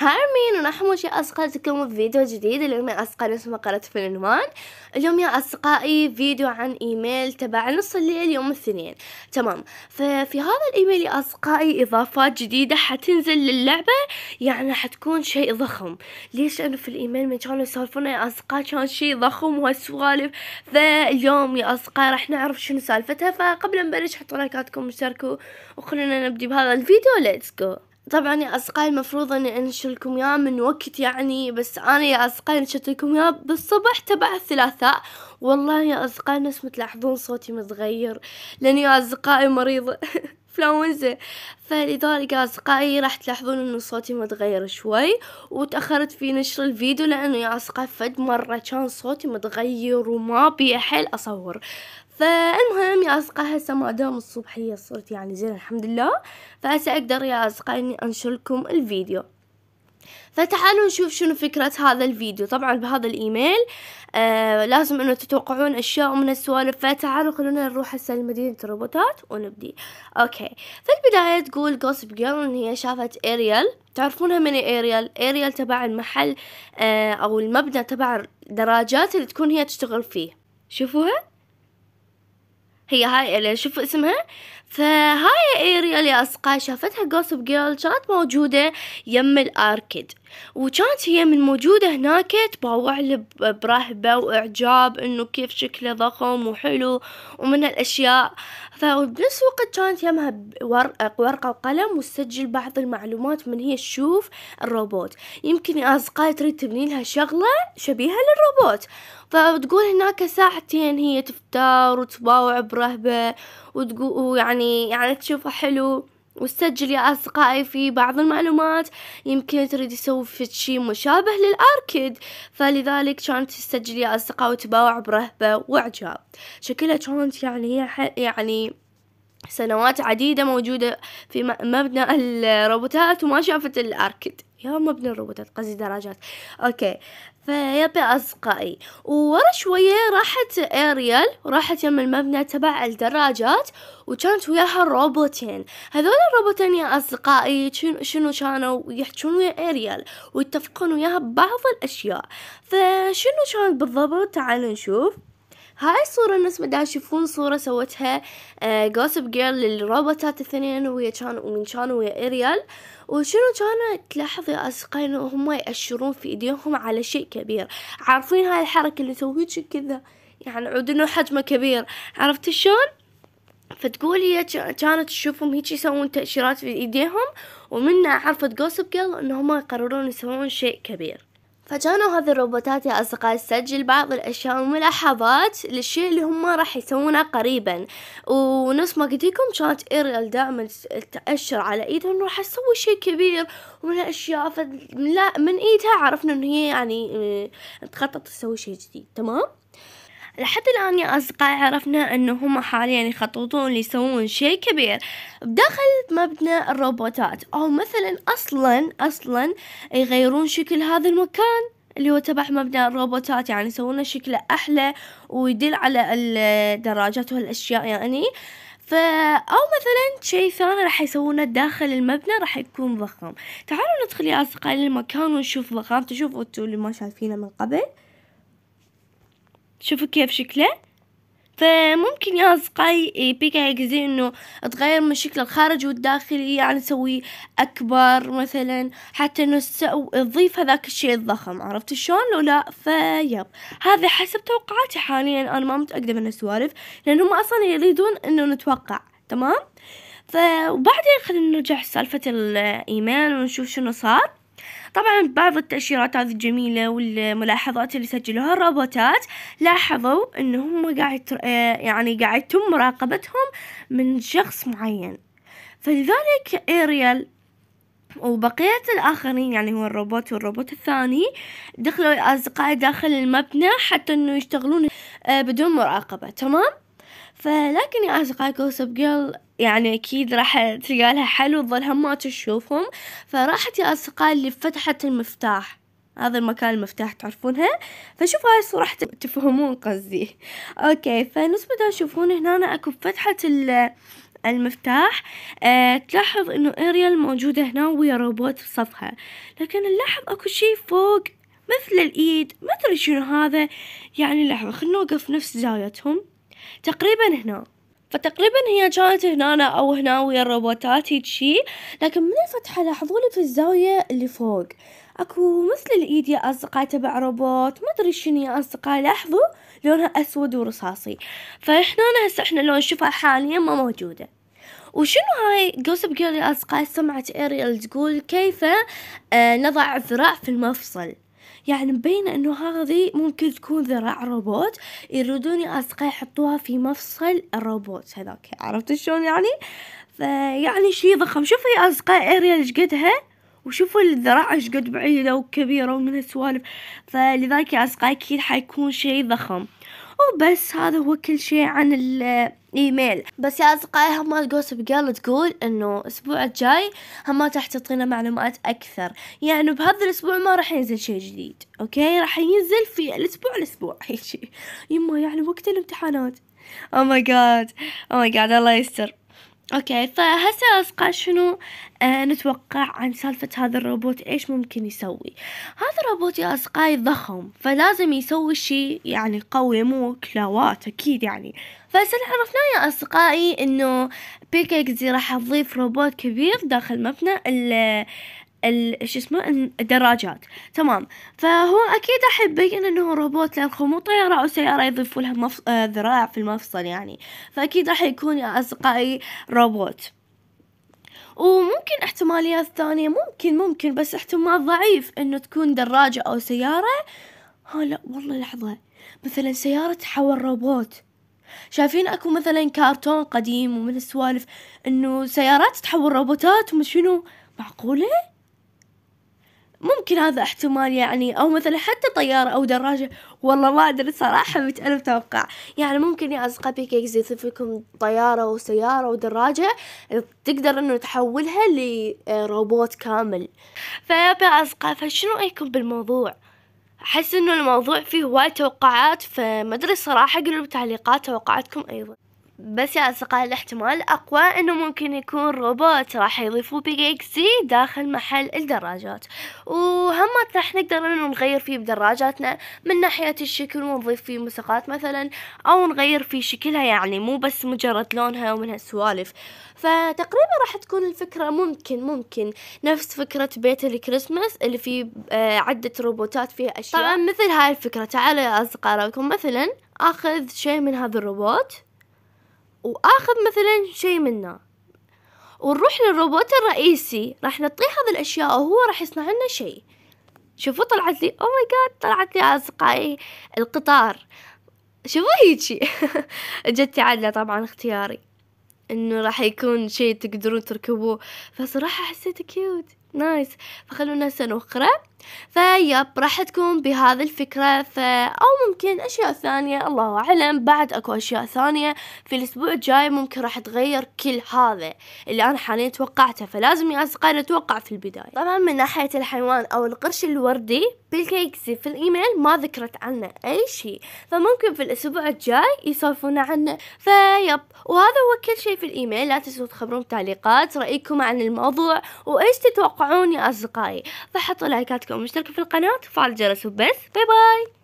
هارمين ونحموش يا أصدقاء تكلموا بفيديو جديد اليوم يا أصدقائي نفس ما قرأت في العنوان اليوم يا أصدقائي فيديو عن إيميل تبع نص الليل يوم الاثنين تمام ففي هذا الإيميل يا أصدقائي إضافات جديدة حتنزل للعبة يعني حتكون شيء ضخم ليش أنا في الإيميل من كانوا يسولفون يا أصدقائي كان شيء ضخم وهالسوالف فاليوم يا أصدقائي راح نعرف شنو سالفتها فقبل ما نبلش حطوا لايكاتكم واشتركوا وخلونا نبدي بهذا الفيديو ليتس جو طبعا يا أصدقائي المفروض اني انشر لكم اياه من وقت يعني بس انا يا أصدقائي نشرت لكم اياه بالصبح تبع الثلاثاء والله يا أصدقائي نفس ما تلاحظون صوتي متغير لاني يا أصدقائي مريضة فلونزا فلذلك يا اصدقائي راح تلاحظون انه صوتي متغير شوي وتاخرت في نشر الفيديو لانه يا اصدقائي فد مره كان صوتي متغير وما بي حيل اصور فالمهم يا أصدقاء هسه ما دام الصبح هي صرت يعني زين الحمد لله فهسه أقدر يا أصدقاء إني أنشر لكم الفيديو فتعالوا نشوف شنو فكرة هذا الفيديو طبعا بهذا الإيميل آه لازم أنه تتوقعون أشياء من السوالف فتعالوا خلونا نروح هسه لمدينة الروبوتات ونبدي أوكي في البداية تقول جوسب جيرل إن هي شافت إيريال تعرفونها من إيريال إيريال تبع المحل آه أو المبنى تبع دراجات اللي تكون هي تشتغل فيه شوفوها هي هاي اللي شوف اسمها فهاي ايريال يا اصدقائي شافتها جوسب جيرل كانت موجودة يم الاركيد وكانت هي من موجودة هناك تباوع برهبة واعجاب انه كيف شكله ضخم وحلو ومن الاشياء فبنفس الوقت كانت يمها ورقة, ورقة وقلم وتسجل بعض المعلومات من هي تشوف الروبوت يمكن يا اصدقائي تريد تبني لها شغلة شبيهة للروبوت فتقول هناك ساعتين هي تفتر وتباوع برهبة وتقول يعني يعني تشوفه حلو وسجل يا أصدقائي في بعض المعلومات يمكن تريد يسوي في شيء مشابه للأركيد فلذلك كانت تسجل يا أصدقائي وتباوع برهبة وإعجاب شكلها كانت يعني هي يعني سنوات عديدة موجودة في مبنى الروبوتات وما شافت الأركيد يا هم ابن الروبوتات قصدي دراجات اوكي فيبي اصدقائي وورا شوية راحت اريال راحت يم المبنى تبع الدراجات وكانت وياها روبوتين هذول الروبوتين يا اصدقائي شنو كانوا يحجون ويا اريال ويتفقون وياها ببعض الاشياء فشنو كانت بالضبط تعالوا نشوف هاي الصورة الناس ما يشوفون صورة سوتها جوسب آه، جيرل للروبوتات الثنين ويا كان ومن كانوا ويا اريال وشنو كانت تلاحظ يا اصدقائي انه هم يأشرون في ايديهم على شيء كبير عارفين هاي الحركة اللي سويتش كذا يعني عود انه حجمه كبير عرفت شلون فتقول هي كانت تشوفهم هيك يسوون تأشيرات في ايديهم ومنها عرفت جوسب جيرل انهم يقررون يسوون شيء كبير فكانوا هذه الروبوتات يا أصدقائي تسجل بعض الأشياء وملاحظات للشيء اللي هم راح يسوونه قريبا ونفس ما قلت لكم كانت إيريال دائما تأشر على إيدها إنه راح تسوي شيء كبير ومن الأشياء فلا من إيدها عرفنا إن هي يعني آه، تخطط تسوي شيء جديد تمام لحد الآن يا أصدقائي عرفنا أنه هم حاليا يخططون ليسوون شيء كبير بداخل مبنى الروبوتات أو مثلا أصلا أصلا يغيرون شكل هذا المكان اللي هو تبع مبنى الروبوتات يعني يسوونه شكله أحلى ويدل على الدراجات وهالأشياء يعني فا أو مثلا شيء ثاني راح يسوونه داخل المبنى راح يكون ضخم تعالوا ندخل يا أصدقائي للمكان ونشوف ضخامته شوفوا أنتوا اللي ما شايفينه من قبل شوفوا كيف شكله فممكن يا أصدقائي إيه، بيك عجزي إنه تغير من شكل الخارجي والداخلي يعني تسوي أكبر مثلا حتى إنه تضيف هذاك الشيء الضخم عرفت شلون لو لا فيب هذا حسب توقعاتي حاليا أنا ما متأكدة من السوالف لأن هم أصلا يريدون إنه نتوقع تمام فبعدين خلينا نرجع سالفة الإيمان ونشوف شنو صار طبعا بعض التأشيرات هذه الجميلة والملاحظات اللي سجلوها الروبوتات لاحظوا ان هم قاعد آه، يعني قاعد يتم مراقبتهم من شخص معين فلذلك إيريال وبقية الآخرين يعني هو الروبوت والروبوت الثاني دخلوا أصدقائي داخل المبنى حتى أنه يشتغلون آه، بدون مراقبة تمام؟ فلكن يا أصدقائي كوسب جيرل يعني أكيد راح تلقى لها حل وتظل ما تشوفهم فراحت يا أصدقائي اللي فتحت المفتاح هذا المكان المفتاح تعرفونها فشوفوا هاي الصورة تفهمون قصدي اوكي فنسبة تشوفون هنا اكو فتحة ال المفتاح أه، تلاحظ انه اريال موجودة هنا ويا روبوت بصفها لكن نلاحظ اكو شي فوق مثل الايد ما ادري شنو هذا يعني لحظة خلنا نوقف نفس زاويتهم تقريبا هنا فتقريبا هي كانت هنا او هنا ويا الروبوتات هيك شي لكن من الفتحة لاحظوا لي في الزاوية اللي فوق اكو مثل الايد يا اصدقاء تبع روبوت ما ادري شنو يا اصدقاء لاحظوا لونها اسود ورصاصي فاحنا هسه احنا لو نشوفها حاليا ما موجوده وشنو هاي جوسب جيرل يا اصدقاء سمعت اريل تقول كيف آه نضع الذراع في المفصل يعني مبينة انه هذه ممكن تكون ذراع روبوت يريدوني اسقي يحطوها في مفصل الروبوت هذاك عرفت شلون يعني فيعني شي ضخم شوفوا يا اصقع اريال شقدها وشوفوا الذراع ايش قد بعيدة وكبيرة ومن هالسوالف فلذلك يا اصدقائي اكيد حيكون شيء ضخم وبس هذا هو كل شيء عن ايميل بس يا اصدقائي همات جوسب جيرل تقول انه الاسبوع الجاي همات راح تعطينا معلومات اكثر يعني بهذا الاسبوع ما راح ينزل شيء جديد اوكي راح ينزل في الاسبوع الاسبوع هيك يما يعني وقت الامتحانات او ماي جاد او ماي جاد الله يستر اوكي فهسه اصقع شنو آه نتوقع عن سالفة هذا الروبوت ايش ممكن يسوي هذا الروبوت يا اصقاي ضخم فلازم يسوي شي يعني قوي مو كلاوات اكيد يعني فسل عرفنا يا اصقائي انه بيكيكزي راح تضيف روبوت كبير داخل مبنى اللي شو اسمه الدراجات تمام فهو اكيد راح يبين انه روبوت لانه مو طيارة او سيارة يضيفوا لها مف... آه، ذراع في المفصل يعني فاكيد راح يكون يا اصدقائي روبوت وممكن احتماليات ثانية ممكن ممكن بس احتمال ضعيف انه تكون دراجة او سيارة ها لا والله لحظة مثلا سيارة تحول روبوت شايفين اكو مثلا كرتون قديم ومن السوالف انه سيارات تحول روبوتات ومن شنو معقوله ممكن هذا احتمال يعني او مثلا حتى طيارة او دراجة والله ما ادري صراحة مش انا متوقع يعني ممكن يا اصدقائي كيكز يصير لكم طيارة وسيارة ودراجة تقدر انه تحولها لروبوت كامل فيا اصدقائي فشنو رايكم بالموضوع احس انه الموضوع فيه هواي توقعات فما ادري صراحة قولوا بالتعليقات توقعاتكم ايضا بس يا أصدقاء الاحتمال أقوى أنه ممكن يكون روبوت راح يضيفوا بي إكس داخل محل الدراجات وهم راح نقدر أنه نغير فيه بدراجاتنا من ناحية الشكل ونضيف فيه موسيقات مثلا أو نغير فيه شكلها يعني مو بس مجرد لونها ومن هالسوالف فتقريبا راح تكون الفكرة ممكن ممكن نفس فكرة بيت الكريسماس اللي فيه آه، عدة روبوتات فيها أشياء طبعا مثل هاي الفكرة تعالوا يا أصدقاء رأيكم مثلا أخذ شيء من هذا الروبوت وآخذ مثلا شيء منه ونروح للروبوت الرئيسي راح نعطيه هذه الأشياء وهو راح يصنع لنا شيء شوفوا طلعت لي أوه ماي جاد طلعت لي أصدقائي القطار شوفوا هيجي جت عدلة طبعا اختياري انه راح يكون شيء تقدرون تركبوه فصراحة حسيت كيوت نايس فخلونا سنة أخرى فيب راح تكون بهذه الفكرة ف... أو ممكن أشياء ثانية الله أعلم بعد أكو أشياء ثانية في الأسبوع الجاي ممكن راح تغير كل هذا اللي أنا حاليا توقعته فلازم يا أصدقائي نتوقع في البداية طبعا من ناحية الحيوان أو القرش الوردي بالكيكسي في الإيميل ما ذكرت عنه أي شيء فممكن في الأسبوع الجاي يسولفون عنه فيب وهذا هو كل شيء في الإيميل لا تنسوا تخبرون بتعليقات رأيكم عن الموضوع وإيش تتوقعون وقعوني أصدقائي فحطوا لايكاتكم واشتركوا في القناة وفعل الجرس وبس باي باي